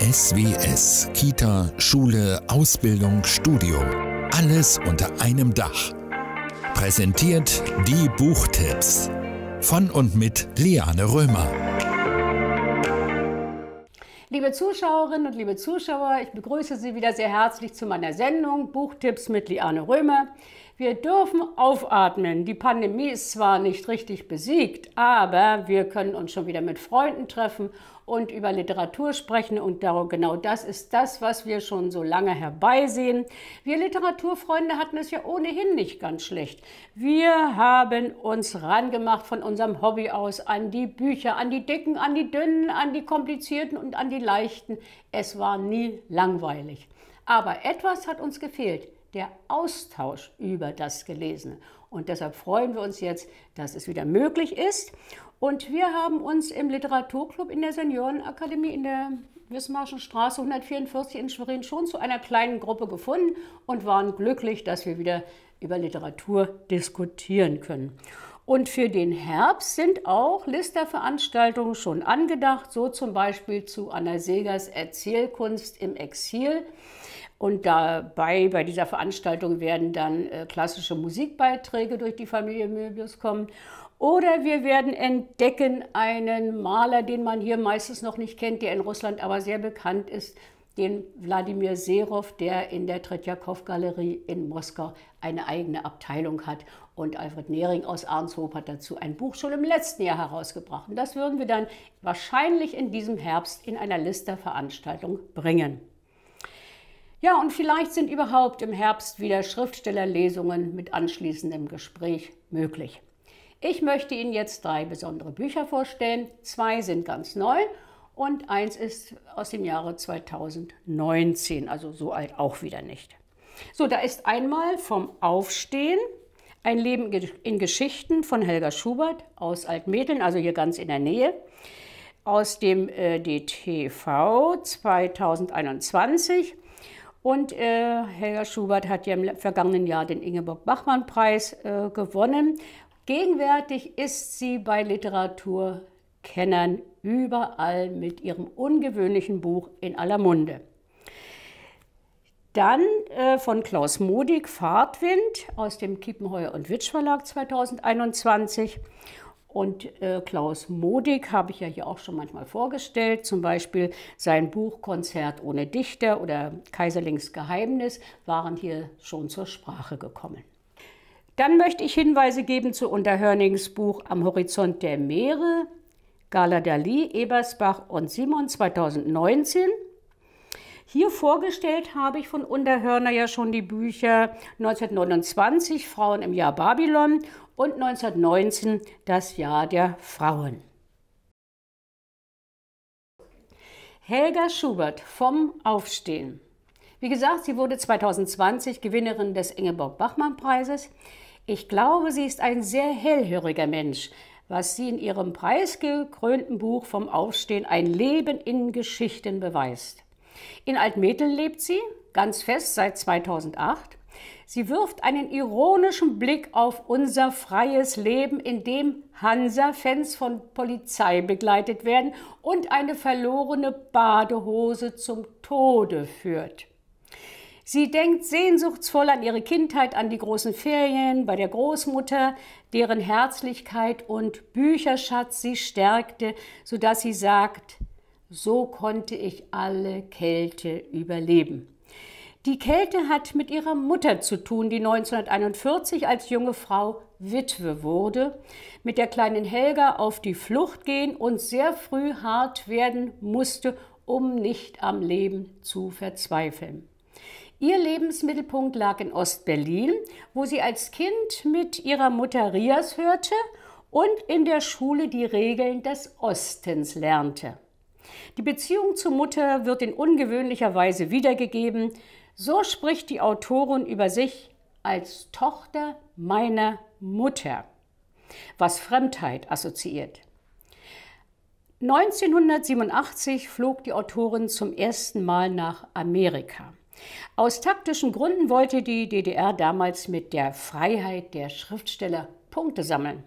SWS, Kita, Schule, Ausbildung, Studium. Alles unter einem Dach. Präsentiert die Buchtipps. Von und mit Liane Römer. Liebe Zuschauerinnen und liebe Zuschauer, ich begrüße Sie wieder sehr herzlich zu meiner Sendung Buchtipps mit Liane Römer. Wir dürfen aufatmen. Die Pandemie ist zwar nicht richtig besiegt, aber wir können uns schon wieder mit Freunden treffen und über Literatur sprechen. Und genau das ist das, was wir schon so lange herbeisehen. Wir Literaturfreunde hatten es ja ohnehin nicht ganz schlecht. Wir haben uns rangemacht von unserem Hobby aus an die Bücher, an die dicken, an die dünnen, an die komplizierten und an die leichten. Es war nie langweilig. Aber etwas hat uns gefehlt, der Austausch über das Gelesene. Und deshalb freuen wir uns jetzt, dass es wieder möglich ist. Und wir haben uns im Literaturclub in der Seniorenakademie in der Wismarschen Straße 144 in Schwerin schon zu einer kleinen Gruppe gefunden und waren glücklich, dass wir wieder über Literatur diskutieren können. Und für den Herbst sind auch Listerveranstaltungen schon angedacht, so zum Beispiel zu Anna Segers Erzählkunst im Exil. Und dabei, bei dieser Veranstaltung werden dann äh, klassische Musikbeiträge durch die Familie Möbius kommen. Oder wir werden entdecken einen Maler, den man hier meistens noch nicht kennt, der in Russland aber sehr bekannt ist, den Wladimir Serov, der in der Tretjakow-Galerie in Moskau eine eigene Abteilung hat. Und Alfred Nehring aus Arnshof hat dazu ein Buch schon im letzten Jahr herausgebracht. Und das würden wir dann wahrscheinlich in diesem Herbst in einer Listerveranstaltung bringen. Ja, und vielleicht sind überhaupt im Herbst wieder Schriftstellerlesungen mit anschließendem Gespräch möglich. Ich möchte Ihnen jetzt drei besondere Bücher vorstellen. Zwei sind ganz neu und eins ist aus dem Jahre 2019, also so alt auch wieder nicht. So, da ist einmal vom Aufstehen ein Leben in Geschichten von Helga Schubert aus Altmetteln, also hier ganz in der Nähe, aus dem äh, DTV 2021. Und äh, Helga Schubert hat ja im vergangenen Jahr den Ingeborg Bachmann-Preis äh, gewonnen, Gegenwärtig ist sie bei Literaturkennern überall mit ihrem ungewöhnlichen Buch in aller Munde. Dann äh, von Klaus Modig, Fahrtwind aus dem Kiepenheuer und Witsch Verlag 2021. Und äh, Klaus Modig habe ich ja hier auch schon manchmal vorgestellt, zum Beispiel sein Buch Konzert ohne Dichter oder Kaiserlings Geheimnis waren hier schon zur Sprache gekommen. Dann möchte ich Hinweise geben zu Unterhörnings Buch Am Horizont der Meere, Gala Dali, Ebersbach und Simon 2019. Hier vorgestellt habe ich von Unterhörner ja schon die Bücher 1929 Frauen im Jahr Babylon und 1919 Das Jahr der Frauen. Helga Schubert vom Aufstehen. Wie gesagt, sie wurde 2020 Gewinnerin des Ingeborg Bachmann Preises. Ich glaube, sie ist ein sehr hellhöriger Mensch, was sie in ihrem preisgekrönten Buch vom Aufstehen ein Leben in Geschichten beweist. In Altmetel lebt sie, ganz fest seit 2008. Sie wirft einen ironischen Blick auf unser freies Leben, in dem Hansa-Fans von Polizei begleitet werden und eine verlorene Badehose zum Tode führt. Sie denkt sehnsuchtsvoll an ihre Kindheit, an die großen Ferien bei der Großmutter, deren Herzlichkeit und Bücherschatz sie stärkte, sodass sie sagt, so konnte ich alle Kälte überleben. Die Kälte hat mit ihrer Mutter zu tun, die 1941 als junge Frau Witwe wurde, mit der kleinen Helga auf die Flucht gehen und sehr früh hart werden musste, um nicht am Leben zu verzweifeln. Ihr Lebensmittelpunkt lag in Ostberlin, wo sie als Kind mit ihrer Mutter Rias hörte und in der Schule die Regeln des Ostens lernte. Die Beziehung zur Mutter wird in ungewöhnlicher Weise wiedergegeben. So spricht die Autorin über sich als Tochter meiner Mutter, was Fremdheit assoziiert. 1987 flog die Autorin zum ersten Mal nach Amerika. Aus taktischen Gründen wollte die DDR damals mit der Freiheit der Schriftsteller Punkte sammeln.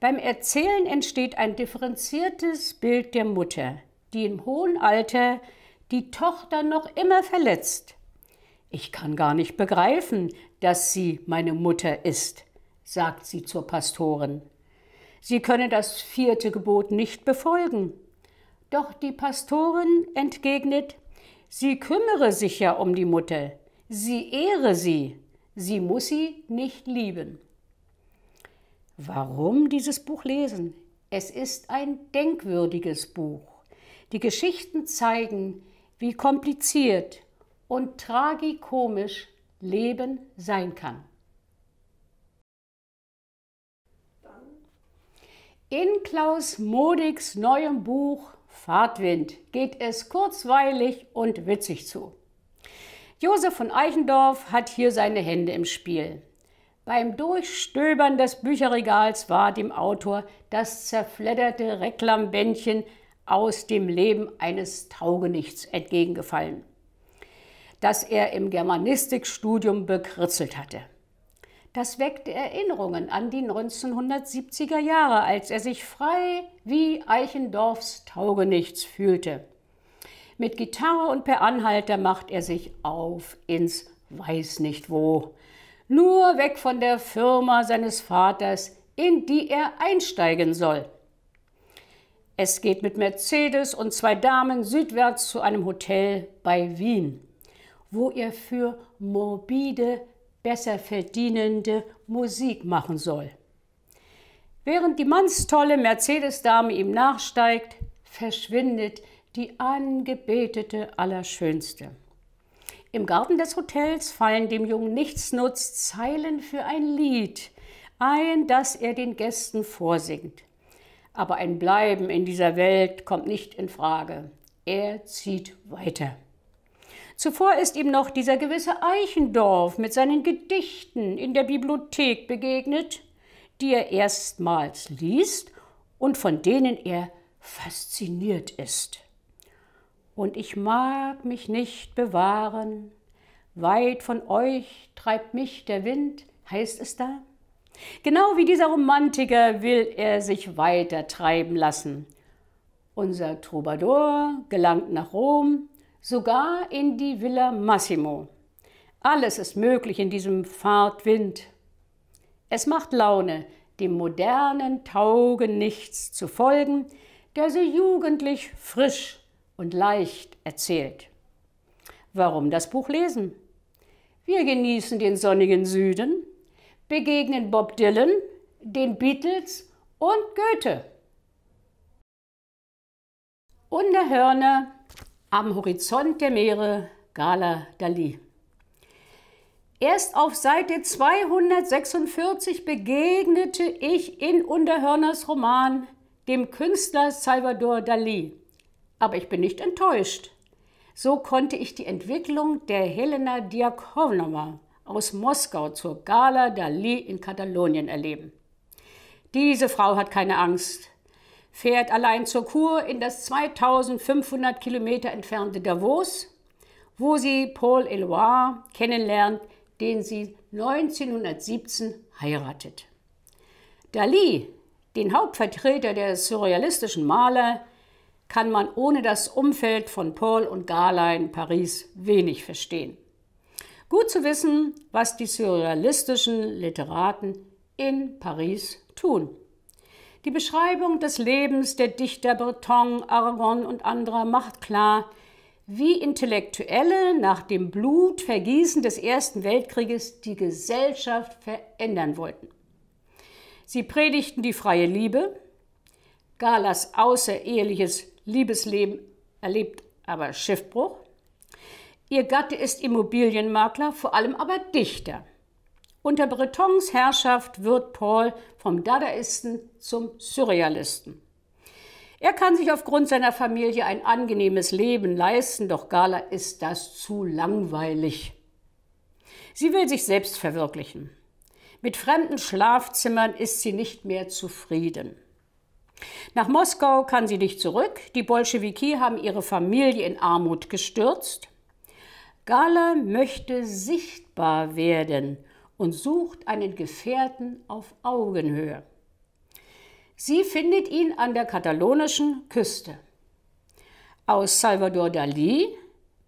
Beim Erzählen entsteht ein differenziertes Bild der Mutter, die im hohen Alter die Tochter noch immer verletzt. Ich kann gar nicht begreifen, dass sie meine Mutter ist, sagt sie zur Pastorin. Sie könne das vierte Gebot nicht befolgen. Doch die Pastorin entgegnet, Sie kümmere sich ja um die Mutter. Sie ehre sie. Sie muss sie nicht lieben. Warum dieses Buch lesen? Es ist ein denkwürdiges Buch. Die Geschichten zeigen, wie kompliziert und tragikomisch Leben sein kann. In Klaus Modigs neuem Buch Fahrtwind geht es kurzweilig und witzig zu. Josef von Eichendorff hat hier seine Hände im Spiel. Beim Durchstöbern des Bücherregals war dem Autor das zerfledderte Reklambändchen aus dem Leben eines Taugenichts entgegengefallen, das er im Germanistikstudium bekritzelt hatte. Das weckte Erinnerungen an die 1970er Jahre, als er sich frei wie Eichendorfs Taugenichts fühlte. Mit Gitarre und per Anhalter macht er sich auf ins Weiß nicht wo. Nur weg von der Firma seines Vaters, in die er einsteigen soll. Es geht mit Mercedes und zwei Damen südwärts zu einem Hotel bei Wien, wo er für morbide besser verdienende Musik machen soll. Während die mannstolle Mercedes-Dame ihm nachsteigt, verschwindet die angebetete Allerschönste. Im Garten des Hotels fallen dem jungen Nichtsnutz Zeilen für ein Lied ein, das er den Gästen vorsingt. Aber ein Bleiben in dieser Welt kommt nicht in Frage. Er zieht weiter. Zuvor ist ihm noch dieser gewisse Eichendorf mit seinen Gedichten in der Bibliothek begegnet, die er erstmals liest und von denen er fasziniert ist. Und ich mag mich nicht bewahren, weit von euch treibt mich der Wind, heißt es da? Genau wie dieser Romantiker will er sich weiter treiben lassen. Unser Troubadour gelangt nach Rom sogar in die Villa Massimo. Alles ist möglich in diesem Fahrtwind. Es macht Laune, dem modernen Taugen nichts zu folgen, der so jugendlich frisch und leicht erzählt. Warum das Buch lesen? Wir genießen den sonnigen Süden, begegnen Bob Dylan, den Beatles und Goethe. Unterhörner am Horizont der Meere, Gala Dali. Erst auf Seite 246 begegnete ich in Unterhörners Roman dem Künstler Salvador Dali. Aber ich bin nicht enttäuscht. So konnte ich die Entwicklung der Helena Diakonova aus Moskau zur Gala Dali in Katalonien erleben. Diese Frau hat keine Angst fährt allein zur Kur in das 2500 Kilometer entfernte Davos, wo sie Paul Eloire kennenlernt, den sie 1917 heiratet. Dali, den Hauptvertreter der surrealistischen Maler, kann man ohne das Umfeld von Paul und Gala in Paris wenig verstehen. Gut zu wissen, was die surrealistischen Literaten in Paris tun. Die Beschreibung des Lebens der Dichter Breton, Aragon und anderer macht klar, wie Intellektuelle nach dem Blutvergießen des Ersten Weltkrieges die Gesellschaft verändern wollten. Sie predigten die freie Liebe, Galas außereheliches Liebesleben erlebt aber Schiffbruch. Ihr Gatte ist Immobilienmakler, vor allem aber Dichter. Unter Bretons Herrschaft wird Paul vom Dadaisten zum Surrealisten. Er kann sich aufgrund seiner Familie ein angenehmes Leben leisten, doch Gala ist das zu langweilig. Sie will sich selbst verwirklichen. Mit fremden Schlafzimmern ist sie nicht mehr zufrieden. Nach Moskau kann sie nicht zurück. Die Bolschewiki haben ihre Familie in Armut gestürzt. Gala möchte sichtbar werden und sucht einen Gefährten auf Augenhöhe. Sie findet ihn an der katalonischen Küste. Aus Salvador Dali,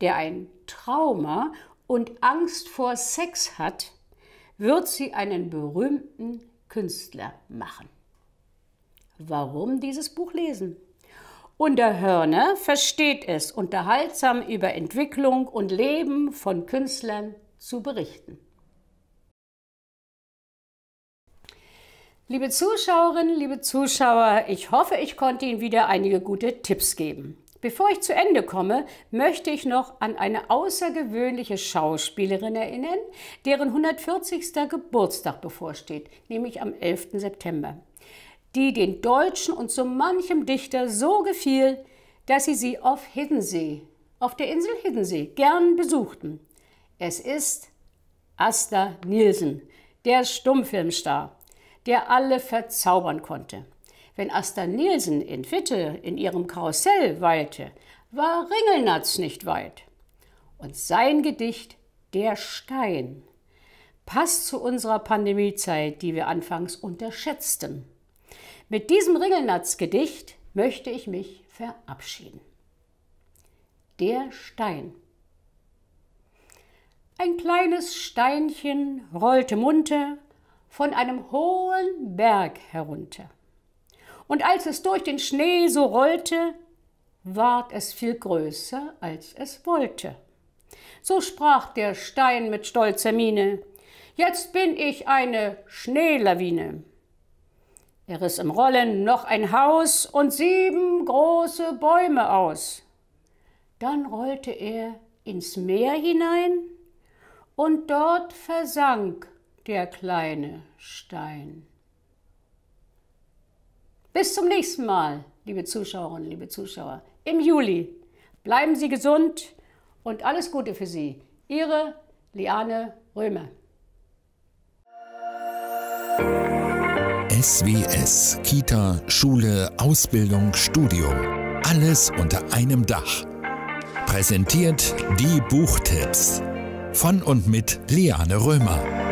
der ein Trauma und Angst vor Sex hat, wird sie einen berühmten Künstler machen. Warum dieses Buch lesen? Unter Hörner versteht es, unterhaltsam über Entwicklung und Leben von Künstlern zu berichten. Liebe Zuschauerinnen, liebe Zuschauer, ich hoffe, ich konnte Ihnen wieder einige gute Tipps geben. Bevor ich zu Ende komme, möchte ich noch an eine außergewöhnliche Schauspielerin erinnern, deren 140. Geburtstag bevorsteht, nämlich am 11. September, die den Deutschen und so manchem Dichter so gefiel, dass sie sie auf Hiddensee, auf der Insel Hiddensee, gern besuchten. Es ist Asta Nielsen, der Stummfilmstar der alle verzaubern konnte. Wenn Asta Nielsen in Witte in ihrem Karussell weilte, war Ringelnatz nicht weit. Und sein Gedicht Der Stein passt zu unserer Pandemiezeit, die wir anfangs unterschätzten. Mit diesem Ringelnatz-Gedicht möchte ich mich verabschieden. Der Stein. Ein kleines Steinchen rollte munter von einem hohen Berg herunter. Und als es durch den Schnee so rollte, ward es viel größer, als es wollte. So sprach der Stein mit stolzer Miene, jetzt bin ich eine Schneelawine. Er riss im Rollen noch ein Haus und sieben große Bäume aus. Dann rollte er ins Meer hinein und dort versank der kleine Stein. Bis zum nächsten Mal, liebe Zuschauerinnen, liebe Zuschauer, im Juli. Bleiben Sie gesund und alles Gute für Sie. Ihre Liane Römer. SWS, Kita, Schule, Ausbildung, Studium. Alles unter einem Dach. Präsentiert die Buchtipps. Von und mit Liane Römer.